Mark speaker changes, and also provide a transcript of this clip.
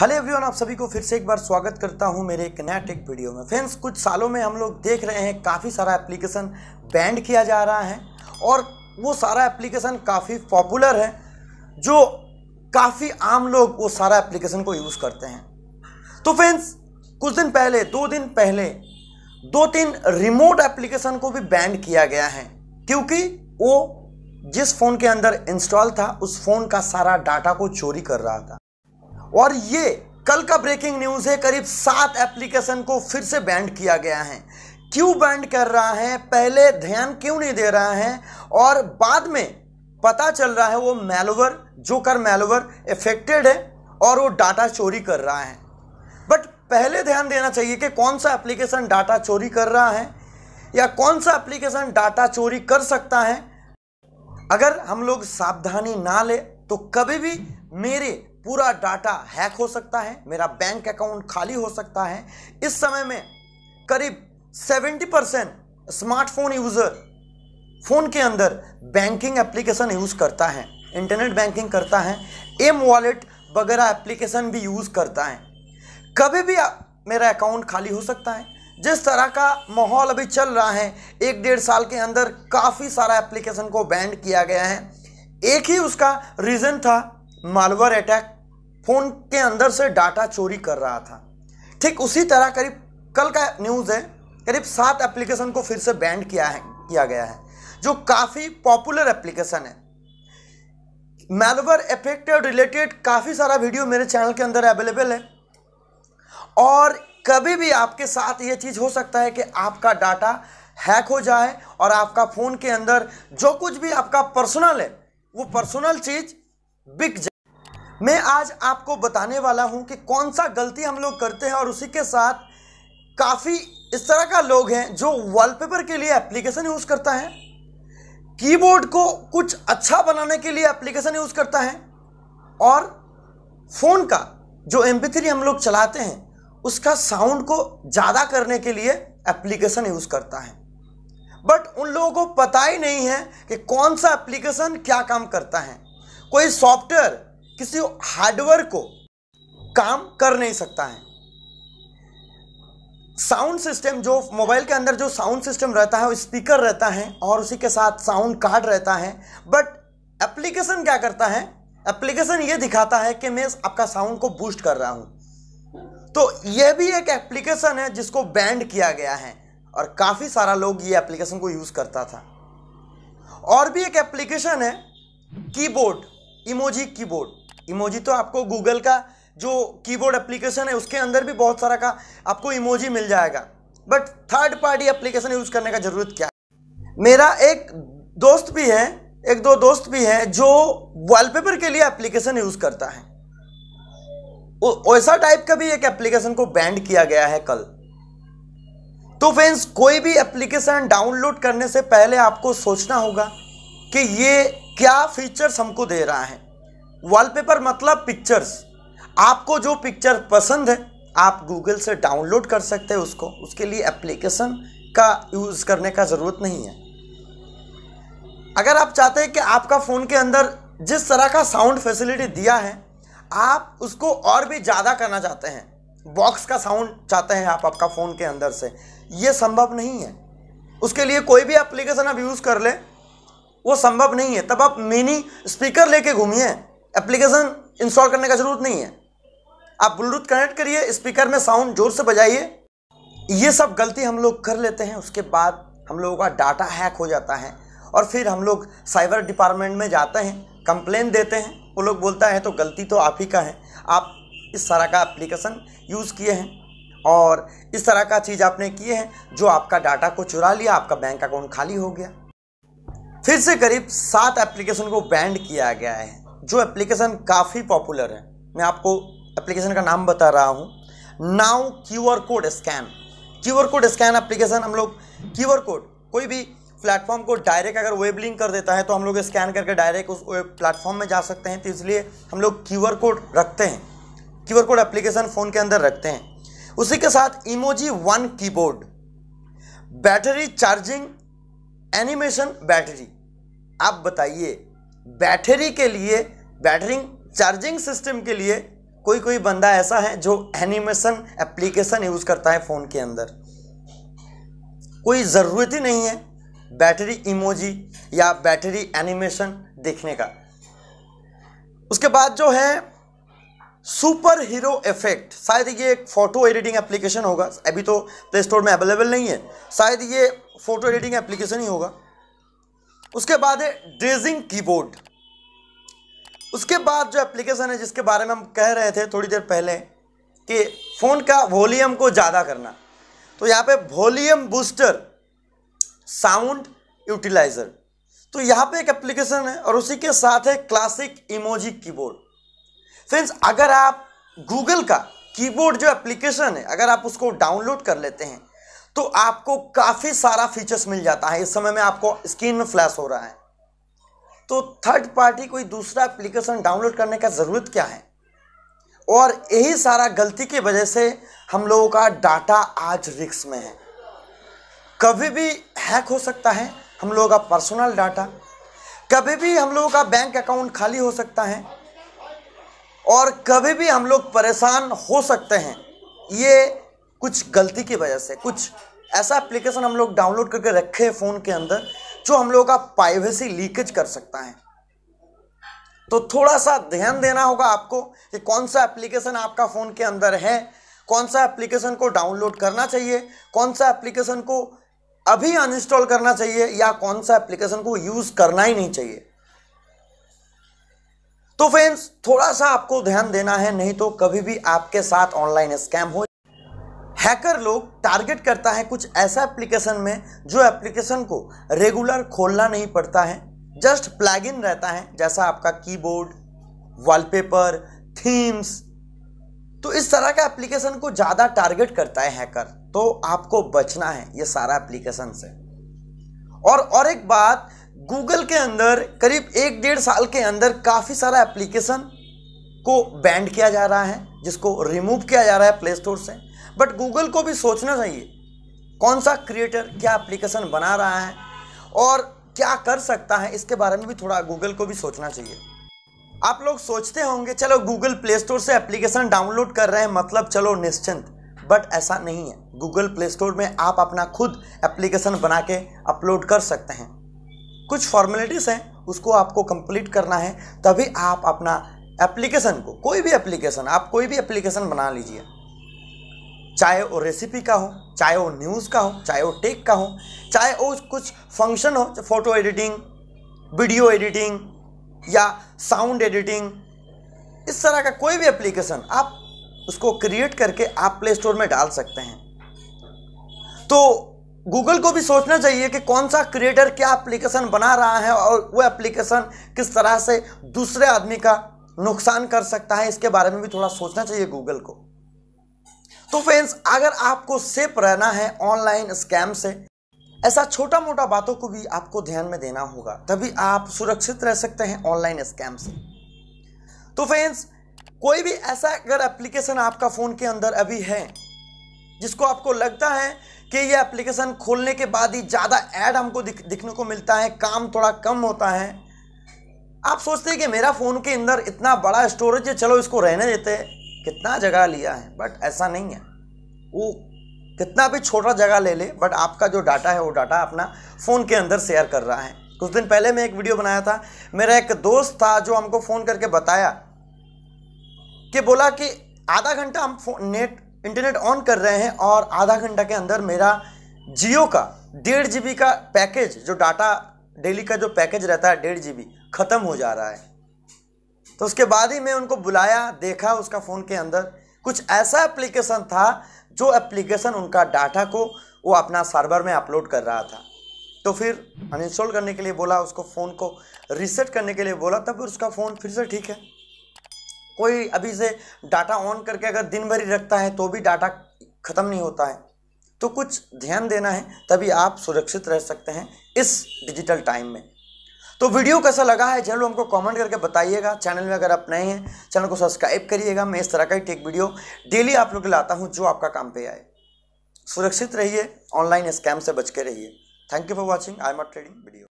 Speaker 1: hello everyone आप सभी को फिर से एक बार स्वागत करता हूं मेरे एक नया टेक वीडियो में फ्रेंड्स कुछ सालों में हम लोग देख रहे हैं काफ़ी सारा एप्लीकेशन बैंड किया जा रहा है और वो सारा एप्लीकेशन काफ़ी पॉपुलर है जो काफ़ी आम लोग वो सारा एप्लीकेशन को यूज़ करते हैं तो फ्रेंड्स कुछ दिन पहले दो दिन पहले दो तीन रिमोट एप्लीकेशन को भी बैंड किया गया है क्योंकि वो जिस फ़ोन के अंदर इंस्टॉल था उस फ़ोन का सारा डाटा को चोरी कर रहा था और ये कल का ब्रेकिंग न्यूज़ है करीब सात एप्लीकेशन को फिर से बैंड किया गया है क्यों बैंड कर रहा है पहले ध्यान क्यों नहीं दे रहा है और बाद में पता चल रहा है वो मेलोवर जो कर मेलोवर इफेक्टेड है और वो डाटा चोरी कर रहा है बट पहले ध्यान देना चाहिए कि कौन सा एप्लीकेशन डाटा चोरी कर रहा है या कौन सा एप्लीकेशन डाटा चोरी कर सकता है अगर हम लोग सावधानी ना ले तो कभी भी मेरे पूरा डाटा हैक हो सकता है मेरा बैंक अकाउंट खाली हो सकता है इस समय में करीब 70 परसेंट स्मार्टफोन यूज़र फ़ोन के अंदर बैंकिंग एप्लीकेशन यूज़ करता है इंटरनेट बैंकिंग करता है एम वॉलेट वगैरह एप्लीकेशन भी यूज़ करता है कभी भी मेरा अकाउंट खाली हो सकता है जिस तरह का माहौल अभी चल रहा है एक डेढ़ साल के अंदर काफ़ी सारा एप्लीकेशन को बैंड किया गया है एक ही उसका रीज़न था मालवर अटैक फोन के अंदर से डाटा चोरी कर रहा था ठीक उसी तरह करीब कल का न्यूज़ है करीब सात एप्लीकेशन को फिर से बैंड किया है किया गया है जो काफ़ी पॉपुलर एप्लीकेशन है मेलवर इफेक्टेड रिलेटेड काफ़ी सारा वीडियो मेरे चैनल के अंदर अवेलेबल है और कभी भी आपके साथ ये चीज़ हो सकता है कि आपका डाटा हैक हो जाए और आपका फ़ोन के अंदर जो कुछ भी आपका पर्सनल है वो पर्सनल चीज़ बिक जाए मैं आज आपको बताने वाला हूं कि कौन सा गलती हम लोग करते हैं और उसी के साथ काफ़ी इस तरह का लोग हैं जो वॉलपेपर के लिए एप्लीकेशन यूज़ करता है कीबोर्ड को कुछ अच्छा बनाने के लिए एप्लीकेशन यूज़ करता है और फ़ोन का जो एम हम लोग चलाते हैं उसका साउंड को ज़्यादा करने के लिए एप्लीकेशन यूज़ करता है बट उन लोगों को पता ही नहीं है कि कौन सा एप्लीकेशन क्या काम करता है कोई सॉफ्टवेयर किसी हार्डवेयर को काम कर नहीं सकता है साउंड सिस्टम जो मोबाइल के अंदर जो साउंड सिस्टम रहता है वो स्पीकर रहता है और उसी के साथ साउंड कार्ड रहता है बट एप्लीकेशन क्या करता है एप्लीकेशन ये दिखाता है कि मैं आपका साउंड को बूस्ट कर रहा हूं तो यह भी एक एप्लीकेशन है जिसको बैंड किया गया है और काफ़ी सारा लोग ये एप्लीकेशन को यूज़ करता था और भी एक एप्लीकेशन है कीबोर्ड इमोजी कीबोर्ड इमोजी तो आपको गूगल का जो कीबोर्ड एप्लीकेशन है उसके अंदर भी बहुत सारा का आपको इमोजी मिल जाएगा but third party application use करने का जरूरत क्या है मेरा एक दोस्त भी है एक दो दोस्त भी है जो वॉलपेपर के लिए एप्लीकेशन यूज करता है ऐसा टाइप का भी एक एप्लीकेशन को बैंड किया गया है कल तो फ्रेंड्स कोई भी एप्लीकेशन डाउनलोड करने से पहले आपको सोचना होगा कि ये क्या फीचर्स हमको दे रहा है वॉलपेपर मतलब पिक्चर्स आपको जो पिक्चर पसंद है आप गूगल से डाउनलोड कर सकते हैं उसको उसके लिए एप्लीकेशन का यूज़ करने का ज़रूरत नहीं है अगर आप चाहते हैं कि आपका फ़ोन के अंदर जिस तरह का साउंड फैसिलिटी दिया है आप उसको और भी ज़्यादा करना चाहते हैं बॉक्स का साउंड चाहते हैं आप आपका फ़ोन के अंदर से ये संभव नहीं है उसके लिए कोई भी एप्लीकेशन आप यूज़ कर ले वो संभव नहीं है तब आप मिनी स्पीकर लेके घूमिए एप्लीकेशन इंस्टॉल करने का जरूरत नहीं है आप ब्लूटूथ कनेक्ट करिए स्पीकर में साउंड जोर से बजाइए ये सब गलती हम लोग कर लेते हैं उसके बाद हम लोगों का डाटा हैक हो जाता है और फिर हम लोग साइबर डिपार्टमेंट में जाते हैं कंप्लेन देते हैं वो लोग बोलता है तो गलती तो आप ही का है आप इस तरह का एप्लीकेशन यूज़ किए हैं और इस तरह का चीज़ आपने किए हैं जो आपका डाटा को चुरा लिया आपका बैंक अकाउंट खाली हो गया फिर से करीब सात एप्लीकेशन को बैंड किया गया है जो एप्लीकेशन काफ़ी पॉपुलर है मैं आपको एप्लीकेशन का नाम बता रहा हूँ now Q R code scan Q R code scan application हम लोग क्यू आर कोड कोई भी प्लेटफॉर्म को डायरेक्ट अगर वेब लिंक कर देता है तो हम लोग स्कैन करके डायरेक्ट उस वेब प्लेटफॉर्म में जा सकते हैं तो इसलिए हम लोग क्यू आर कोड रखते हैं Q R code application phone के अंदर रखते हैं उसी के साथ emoji one keyboard battery charging animation battery आप बताइए बैटरी के लिए बैटरिंग चार्जिंग सिस्टम के लिए कोई कोई बंदा ऐसा है जो एनिमेशन एप्लीकेशन यूज़ करता है फ़ोन के अंदर कोई ज़रूरत ही नहीं है बैटरी इमोजी या बैटरी एनिमेशन देखने का उसके बाद जो है सुपर हीरो इफेक्ट शायद ये एक फ़ोटो एडिटिंग एप्लीकेशन होगा अभी तो प्ले स्टोर में अवेलेबल नहीं है शायद ये फ़ोटो एडिटिंग एप्लीकेशन ही होगा उसके बाद है ड्रेजिंग कीबोर्ड उसके बाद जो एप्लीकेशन है जिसके बारे में हम कह रहे थे थोड़ी देर पहले कि फ़ोन का वॉल्यूम को ज़्यादा करना तो यहाँ पे वॉल्यूम बूस्टर साउंड यूटिलाइजर तो यहाँ पे एक एप्लीकेशन है और उसी के साथ है क्लासिक इमोजी कीबोर्ड फ्रेंड्स अगर आप गूगल का कीबोर्ड जो एप्लीकेशन है अगर आप उसको डाउनलोड कर लेते हैं तो आपको काफ़ी सारा फीचर्स मिल जाता है इस समय में आपको स्क्रीन में फ्लैश हो रहा है तो थर्ड पार्टी कोई दूसरा एप्लीकेशन डाउनलोड करने का ज़रूरत क्या है और यही सारा गलती की वजह से हम लोगों का डाटा आज रिक्स में है कभी भी हैक हो सकता है हम लोगों का पर्सनल डाटा कभी भी हम लोगों का बैंक अकाउंट खाली हो सकता है और कभी भी हम लोग परेशान हो सकते हैं ये कुछ गलती की वजह से कुछ ऐसा एप्लीकेशन हम लोग डाउनलोड करके रखे फ़ोन के अंदर जो हम लोगों का प्राइवेसी लीकेज कर सकता है तो थोड़ा सा ध्यान देना होगा आपको कि कौन सा एप्लीकेशन आपका फ़ोन के अंदर है कौन सा एप्लीकेशन को डाउनलोड करना चाहिए कौन सा एप्लीकेशन को अभी अनइंस्टॉल करना चाहिए या कौन सा एप्लीकेशन को यूज़ करना ही नहीं चाहिए तो फ्रेंड्स थोड़ा सा आपको ध्यान देना है नहीं तो कभी भी आपके साथ ऑनलाइन स्कैम हो हैकर लोग टारगेट करता है कुछ ऐसा एप्लीकेशन में जो एप्लीकेशन को रेगुलर खोलना नहीं पड़ता है जस्ट प्लैग इन रहता है जैसा आपका कीबोर्ड वॉलपेपर थीम्स तो इस तरह का एप्लीकेशन को ज़्यादा टारगेट करता है हैकर तो आपको बचना है ये सारा एप्लीकेशन से और और एक बात गूगल के अंदर करीब एक डेढ़ साल के अंदर काफ़ी सारा एप्लीकेशन को बैंड किया जा रहा है जिसको रिमूव किया जा रहा है प्ले स्टोर से बट गूगल को भी सोचना चाहिए कौन सा क्रिएटर क्या एप्लीकेशन बना रहा है और क्या कर सकता है इसके बारे में भी थोड़ा गूगल को भी सोचना चाहिए आप लोग सोचते होंगे चलो गूगल प्ले स्टोर से एप्लीकेशन डाउनलोड कर रहे हैं मतलब चलो निश्चिंत बट ऐसा नहीं है गूगल प्ले स्टोर में आप अपना खुद एप्लीकेशन बना के अपलोड कर सकते हैं कुछ फॉर्मेलिटीज़ हैं उसको आपको कंप्लीट करना है तभी आप अपना एप्लीकेशन को कोई भी एप्लीकेशन आप कोई भी एप्लीकेशन बना लीजिए चाहे वो रेसिपी का हो चाहे वो न्यूज़ का हो चाहे वो टेक का हो चाहे वो कुछ फंक्शन हो फोटो एडिटिंग वीडियो एडिटिंग या साउंड एडिटिंग इस तरह का कोई भी एप्लीकेशन आप उसको क्रिएट करके आप प्ले स्टोर में डाल सकते हैं तो गूगल को भी सोचना चाहिए कि कौन सा क्रिएटर क्या एप्लीकेशन बना रहा है और वो एप्लीकेशन किस तरह से दूसरे आदमी का नुकसान कर सकता है इसके बारे में भी थोड़ा सोचना चाहिए गूगल को तो फ्रेंड्स अगर आपको सेफ रहना है ऑनलाइन स्कैम से ऐसा छोटा मोटा बातों को भी आपको ध्यान में देना होगा तभी आप सुरक्षित रह सकते हैं ऑनलाइन स्कैम से तो फ्रेंड्स कोई भी ऐसा अगर एप्लीकेशन आपका फ़ोन के अंदर अभी है जिसको आपको लगता है कि ये एप्लीकेशन खोलने के बाद ही ज़्यादा ऐड हमको दिख, दिखने को मिलता है काम थोड़ा कम होता है आप सोचते हैं कि मेरा फ़ोन के अंदर इतना बड़ा स्टोरेज है चलो इसको रहने देते हैं कितना जगह लिया है बट ऐसा नहीं है वो कितना भी छोटा जगह ले ले बट आपका जो डाटा है वो डाटा अपना फ़ोन के अंदर शेयर कर रहा है कुछ दिन पहले मैं एक वीडियो बनाया था मेरा एक दोस्त था जो हमको फ़ोन करके बताया कि बोला कि आधा घंटा हम नेट इंटरनेट ऑन कर रहे हैं और आधा घंटा के अंदर मेरा जियो का डेढ़ जी का पैकेज जो डाटा डेली का जो पैकेज रहता है डेढ़ जी ख़त्म हो जा रहा है तो उसके बाद ही मैं उनको बुलाया देखा उसका फ़ोन के अंदर कुछ ऐसा एप्लीकेशन था जो एप्लीकेशन उनका डाटा को वो अपना सर्वर में अपलोड कर रहा था तो फिर अनइंस्टॉल करने के लिए बोला उसको फ़ोन को रिसेट करने के लिए बोला तब उसका फ़ोन फिर से ठीक है कोई अभी से डाटा ऑन करके अगर दिन भर ही रखता है तो भी डाटा ख़त्म नहीं होता है तो कुछ ध्यान देना है तभी आप सुरक्षित रह सकते हैं इस डिजिटल टाइम में तो वीडियो कैसा लगा है जरूर हमको कमेंट करके बताइएगा चैनल में अगर आप नए हैं चैनल को सब्सक्राइब करिएगा मैं इस तरह का ही टेक वीडियो डेली आप लोग लाता हूँ जो आपका काम पे आए सुरक्षित रहिए ऑनलाइन स्कैम से बच के रहिए thank you for watching I am trading video